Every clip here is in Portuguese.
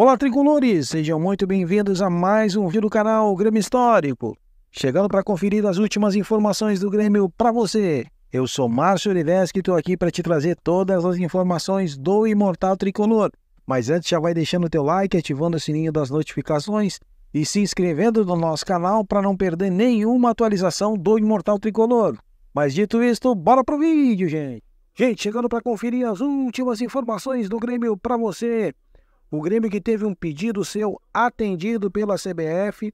Olá, tricolores! Sejam muito bem-vindos a mais um vídeo do canal Grêmio Histórico. Chegando para conferir as últimas informações do Grêmio para você. Eu sou Márcio Oliveira e estou aqui para te trazer todas as informações do Imortal Tricolor. Mas antes, já vai deixando o teu like, ativando o sininho das notificações e se inscrevendo no nosso canal para não perder nenhuma atualização do Imortal Tricolor. Mas dito isto, bora pro vídeo, gente! Gente, chegando para conferir as últimas informações do Grêmio para você. O Grêmio que teve um pedido seu atendido pela CBF.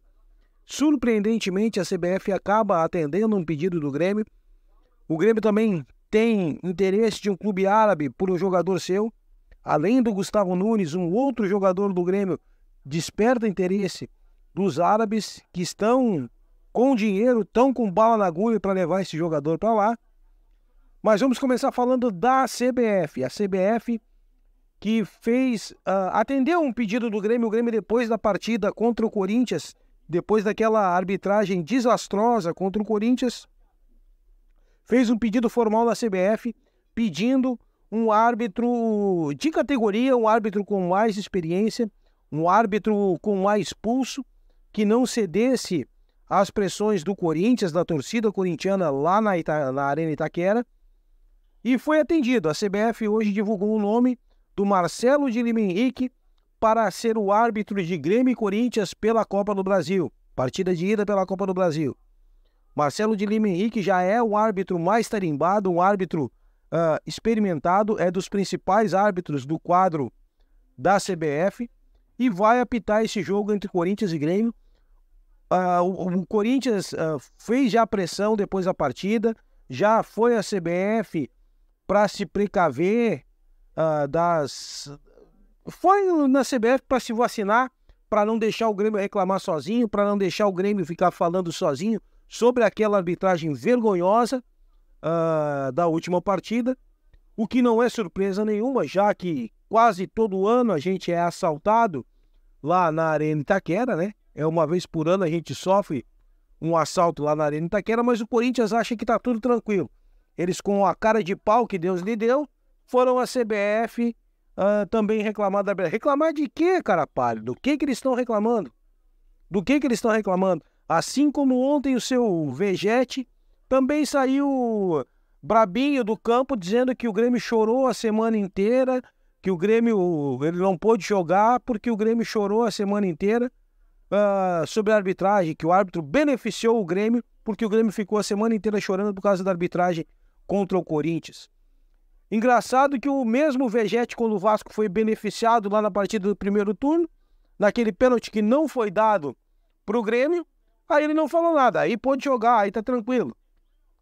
Surpreendentemente, a CBF acaba atendendo um pedido do Grêmio. O Grêmio também tem interesse de um clube árabe por um jogador seu. Além do Gustavo Nunes, um outro jogador do Grêmio desperta interesse dos árabes que estão com dinheiro, estão com bala na agulha para levar esse jogador para lá. Mas vamos começar falando da CBF. A CBF que fez uh, ah, atendeu um pedido do Grêmio. O Grêmio depois da partida contra o Corinthians, depois daquela arbitragem desastrosa contra o Corinthians, fez um pedido formal da CBF pedindo um árbitro de categoria, um árbitro com mais experiência, um árbitro com mais pulso, que não cedesse às pressões do Corinthians, da torcida corintiana lá na, Ita na Arena Itaquera. E foi atendido. A CBF hoje divulgou o nome do Marcelo de Lima Henrique para ser o árbitro de Grêmio e Corinthians pela Copa do Brasil, partida de ida pela Copa do Brasil. Marcelo de Lima Henrique já é o árbitro mais tarimbado, um árbitro uh, experimentado, é dos principais árbitros do quadro da CBF e vai apitar esse jogo entre Corinthians e Grêmio. Uh, o, o, Corinthians uh, fez já pressão depois da partida, já foi à CBF para se precaver uh, das. Foi na CBF para se vacinar, para não deixar o Grêmio reclamar sozinho, para não deixar o Grêmio ficar falando sozinho sobre aquela arbitragem vergonhosa uh, da última partida. O que não é surpresa nenhuma, já que quase todo ano a gente é assaltado lá na Arena Itaquera, né? É uma vez por ano a gente sofre um assalto lá na Arena Itaquera, mas o Corinthians acha que tá tudo tranquilo. Eles com a cara de pau que Deus lhe deu, foram à CBF uh, ah, também reclamar da Reclamar de quê, cara pálido? Do que, que eles estão reclamando? Do que, que eles estão reclamando? Assim como ontem o seu Vegete, também saiu brabinho do campo dizendo que o Grêmio chorou a semana inteira, que o Grêmio ele não pôde jogar porque o Grêmio chorou a semana inteira uh, sobre a arbitragem, que o árbitro beneficiou o Grêmio porque o Grêmio ficou a semana inteira chorando por causa da arbitragem contra o Corinthians. Engraçado que o mesmo Vegete, quando o Vasco foi beneficiado lá na partida do primeiro turno, naquele pênalti que não foi dado pro Grêmio, aí ele não falou nada, aí pode jogar, aí tá tranquilo.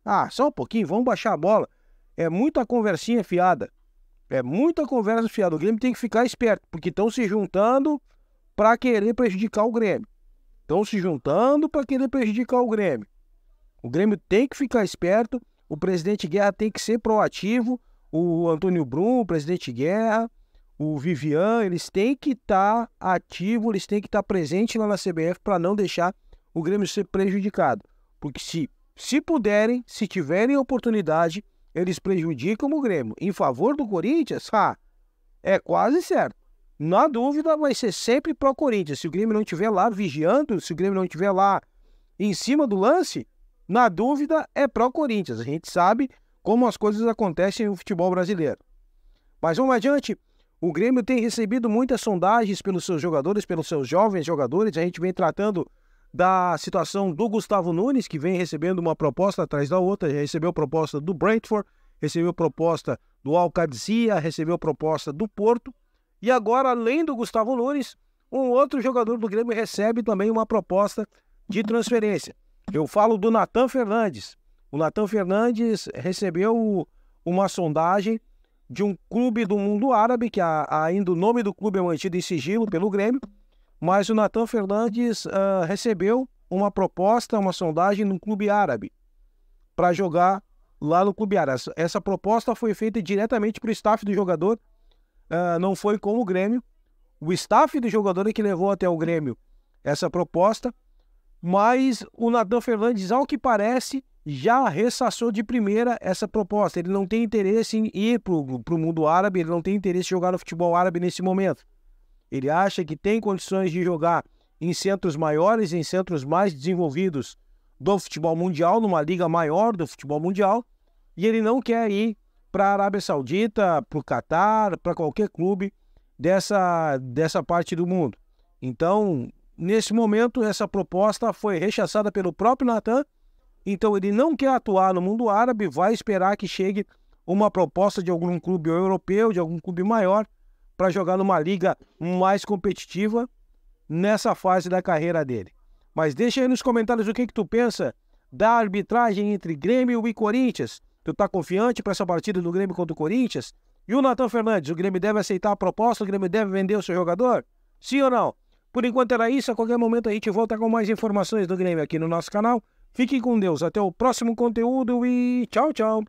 Ah, só um pouquinho, vamos baixar a bola. É muita conversinha fiada. É muita conversa fiada. O Grêmio tem que ficar esperto, porque estão se juntando para querer prejudicar o Grêmio. Estão se juntando para querer prejudicar o Grêmio. O Grêmio tem que ficar esperto, o presidente Guerra tem que ser proativo, o Antônio Brum, o presidente Guerra, o Vivian, eles têm que estar tá ativo, eles têm que estar tá presente lá na CBF para não deixar o Grêmio ser prejudicado. Porque se, se puderem, se tiverem oportunidade, eles prejudicam o Grêmio. Em favor do Corinthians, ah, é quase certo. Na dúvida, vai ser sempre pro Corinthians. Se o Grêmio não estiver lá vigiando, se o Grêmio não estiver lá em cima do lance, na dúvida é pro Corinthians. A gente sabe como as coisas acontecem no futebol brasileiro. Mas vamos adiante. O Grêmio tem recebido muitas sondagens pelos seus jogadores, pelos seus jovens jogadores. A gente vem tratando da situação do Gustavo Nunes, que vem recebendo uma proposta atrás da outra. Já recebeu proposta do Brentford, recebeu proposta do Alcadzia, recebeu proposta do Porto. E agora, além do Gustavo Nunes, um outro jogador do Grêmio recebe também uma proposta de transferência. Eu falo do Natan Fernandes, o Natan Fernandes recebeu uma sondagem de um clube do mundo árabe, que ainda o nome do clube é mantido em sigilo pelo Grêmio, mas o Natan Fernandes uh, recebeu uma proposta, uma sondagem num clube árabe para jogar lá no clube árabe. Essa proposta foi feita diretamente para o staff do jogador, uh, não foi com o Grêmio. O staff do jogador é que levou até o Grêmio essa proposta, mas o Natan Fernandes, ao que parece, já ressassou de primeira essa proposta. Ele não tem interesse em ir para o mundo árabe, ele não tem interesse em jogar no futebol árabe nesse momento. Ele acha que tem condições de jogar em centros maiores, em centros mais desenvolvidos do futebol mundial, numa liga maior do futebol mundial, e ele não quer ir para a Arábia Saudita, para o Catar, para qualquer clube dessa, dessa parte do mundo. Então, nesse momento, essa proposta foi rechaçada pelo próprio Natan então ele não quer atuar no mundo árabe, vai esperar que chegue uma proposta de algum clube europeu, de algum clube maior, para jogar numa liga mais competitiva nessa fase da carreira dele. Mas deixa aí nos comentários o que, que tu pensa da arbitragem entre Grêmio e Corinthians. Tu tá confiante para essa partida do Grêmio contra o Corinthians? E o Natan Fernandes, o Grêmio deve aceitar a proposta? O Grêmio deve vender o seu jogador? Sim ou não? Por enquanto era isso, a qualquer momento a gente volta com mais informações do Grêmio aqui no nosso canal. Fiquem com Deus. Até o próximo conteúdo e tchau, tchau.